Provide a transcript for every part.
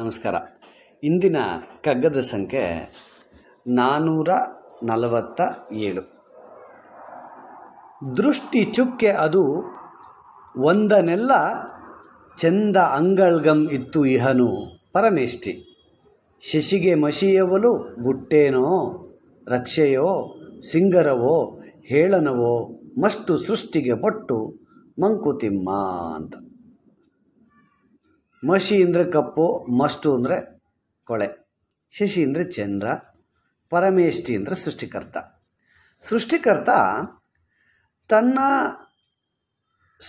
ನಮಸ್ಕಾರ ಇಂದಿನ ಕಗ್ಗದ ಸಂಖ್ಯೆ ನಾನ್ನೂರ ನಲವತ್ತ ಏಳು ದೃಷ್ಟಿ ಚುಕ್ಕೆ ಅದು ಒಂದನೆಲ್ಲ ಚಂದ ಅಂಗಳ್ಗಂ ಇತ್ತು ಇಹನು ಪರಮೇಷ್ಠಿ ಶಶಿಗೆ ಮಶಿಯವಲು ಗುಟ್ಟೇನೋ ರಕ್ಷೆಯೋ ಸಿಂಗರವೋ ಹೇಳನವೋ ಮಷ್ಟು ಸೃಷ್ಟಿಗೆ ಪಟ್ಟು ಮಂಕುತಿಮ್ಮ ಅಂತ ಮಷಿ ಅಂದರೆ ಕಪ್ಪು ಮಷ್ಟು ಅಂದರೆ ಕೊಳೆ ಶಶಿ ಅಂದರೆ ಚಂದ್ರ ಪರಮೇಷ್ಠಿ ಅಂದರೆ ಸೃಷ್ಟಿಕರ್ತ ಸೃಷ್ಟಿಕರ್ತ ತನ್ನ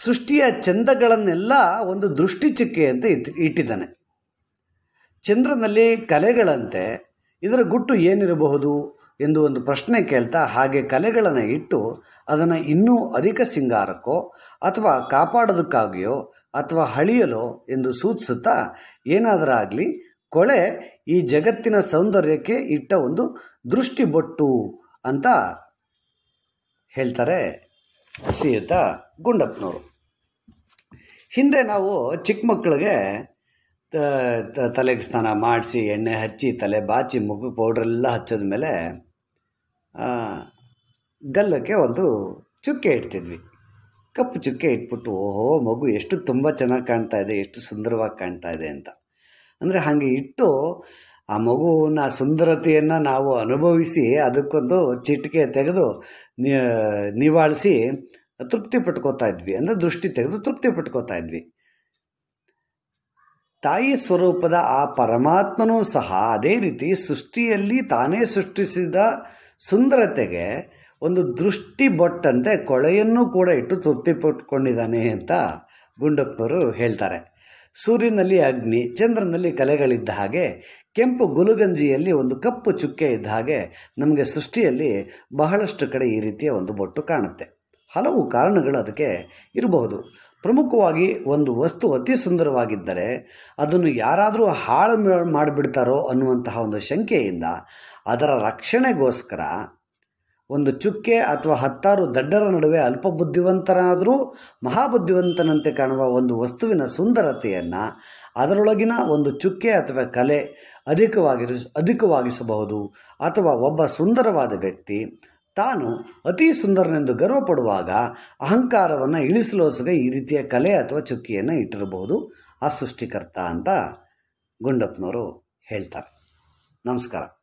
ಸೃಷ್ಟಿಯ ಚಂದಗಳನ್ನೆಲ್ಲ ಒಂದು ಅಂತ ಅಂತ ಇಟ್ಟಿದ್ದಾನೆ ಚಂದ್ರನಲ್ಲಿ ಕಲೆಗಳಂತೆ ಇದರ ಗುಟ್ಟು ಏನಿರಬಹುದು ಎಂದು ಒಂದು ಪ್ರಶ್ನೆ ಕೇಳ್ತಾ ಹಾಗೆ ಕಲೆಗಳನ್ನು ಇಟ್ಟು ಅದನ್ನು ಇನ್ನೂ ಅಧಿಕ ಸಿಂಗಾರಕ್ಕೋ ಅಥವಾ ಕಾಪಾಡೋದಕ್ಕಾಗಿಯೋ ಅಥವಾ ಹಳಿಯಲೋ ಎಂದು ಸೂಚಿಸುತ್ತಾ ಏನಾದರೂ ಆಗಲಿ ಕೊಳೆ ಈ ಜಗತ್ತಿನ ಸೌಂದರ್ಯಕ್ಕೆ ಇಟ್ಟ ಒಂದು ದೃಷ್ಟಿಬೊಟ್ಟು ಅಂತ ಹೇಳ್ತಾರೆ ಶ್ರೀಯುತ ಗುಂಡಪ್ಪನವರು ಹಿಂದೆ ನಾವು ಚಿಕ್ಕ ಮಕ್ಕಳಿಗೆ ತಲೆಗೆ ಸ್ನಾನ ಮಾಡಿಸಿ ಎಣ್ಣೆ ಹಚ್ಚಿ ತಲೆ ಬಾಚಿ ಮಗು ಪೌಡ್ರೆಲ್ಲ ಹಚ್ಚಿದ ಮೇಲೆ ಗಲ್ಲಕ್ಕೆ ಒಂದು ಚುಕ್ಕೆ ಇಡ್ತಿದ್ವಿ ಕಪ್ಪು ಚುಕ್ಕೆ ಇಟ್ಬಿಟ್ಟು ಓಹೋ ಮಗು ಎಷ್ಟು ತುಂಬ ಚೆನ್ನಾಗಿ ಕಾಣ್ತಾ ಇದೆ ಎಷ್ಟು ಸುಂದರವಾಗಿ ಕಾಣ್ತಾ ಇದೆ ಅಂತ ಅಂದರೆ ಹಾಗೆ ಇಟ್ಟು ಆ ಮಗುವಿನ ಸುಂದರತೆಯನ್ನು ನಾವು ಅನುಭವಿಸಿ ಅದಕ್ಕೊಂದು ಚಿಟಿಕೆ ತೆಗೆದು ನಿವಾಳಿಸಿ ತೃಪ್ತಿ ಪಟ್ಕೋತಾ ಇದ್ವಿ ಅಂದರೆ ದೃಷ್ಟಿ ತೆಗೆದು ತೃಪ್ತಿ ಪಟ್ಕೋತಾ ಇದ್ವಿ ತಾಯಿ ಸ್ವರೂಪದ ಆ ಪರಮಾತ್ಮನೂ ಸಹ ಅದೇ ರೀತಿ ಸೃಷ್ಟಿಯಲ್ಲಿ ತಾನೇ ಸೃಷ್ಟಿಸಿದ ಸುಂದರತೆಗೆ ಒಂದು ದೃಷ್ಟಿ ಬೊಟ್ಟಂತೆ ಕೊಳೆಯನ್ನು ಕೂಡ ಇಟ್ಟು ತೃಪ್ತಿಪಟ್ಕೊಂಡಿದ್ದಾನೆ ಅಂತ ಗುಂಡಪ್ಪರು ಹೇಳ್ತಾರೆ ಸೂರ್ಯನಲ್ಲಿ ಅಗ್ನಿ ಚಂದ್ರನಲ್ಲಿ ಕಲೆಗಳಿದ್ದ ಹಾಗೆ ಕೆಂಪು ಗುಲುಗಂಜಿಯಲ್ಲಿ ಒಂದು ಕಪ್ಪು ಚುಕ್ಕೆ ಇದ್ದ ಹಾಗೆ ನಮಗೆ ಸೃಷ್ಟಿಯಲ್ಲಿ ಬಹಳಷ್ಟು ಕಡೆ ಈ ರೀತಿಯ ಒಂದು ಬೊಟ್ಟು ಕಾಣುತ್ತೆ ಹಲವು ಕಾರಣಗಳು ಅದಕ್ಕೆ ಇರಬಹುದು ಪ್ರಮುಖವಾಗಿ ಒಂದು ವಸ್ತು ಅತಿ ಸುಂದರವಾಗಿದ್ದರೆ ಅದನ್ನು ಯಾರಾದರೂ ಹಾಳು ಮಾಡಿಬಿಡ್ತಾರೋ ಅನ್ನುವಂತಹ ಒಂದು ಶಂಕೆಯಿಂದ ಅದರ ರಕ್ಷಣೆಗೋಸ್ಕರ ಒಂದು ಚುಕ್ಕೆ ಅಥವಾ ಹತ್ತಾರು ದಡ್ಡರ ನಡುವೆ ಅಲ್ಪ ಬುದ್ಧಿವಂತನಾದರೂ ಮಹಾಬುದ್ಧಿವಂತನಂತೆ ಕಾಣುವ ಒಂದು ವಸ್ತುವಿನ ಸುಂದರತೆಯನ್ನು ಅದರೊಳಗಿನ ಒಂದು ಚುಕ್ಕೆ ಅಥವಾ ಕಲೆ ಅಧಿಕವಾಗಿರಿಸ ಅಧಿಕವಾಗಿಸಬಹುದು ಅಥವಾ ಒಬ್ಬ ಸುಂದರವಾದ ವ್ಯಕ್ತಿ ತಾನು ಅತಿ ಸುಂದರನೆಂದು ಗರ್ವಪಡುವಾಗ ಅಹಂಕಾರವನ್ನು ಇಳಿಸಲೋಸಗ ಈ ರೀತಿಯ ಕಲೆ ಅಥವಾ ಚುಕ್ಕಿಯನ್ನು ಇಟ್ಟಿರಬಹುದು ಆ ಸೃಷ್ಟಿಕರ್ತ ಅಂತ ಗುಂಡಪ್ಪನವರು ಹೇಳ್ತಾರೆ ನಮಸ್ಕಾರ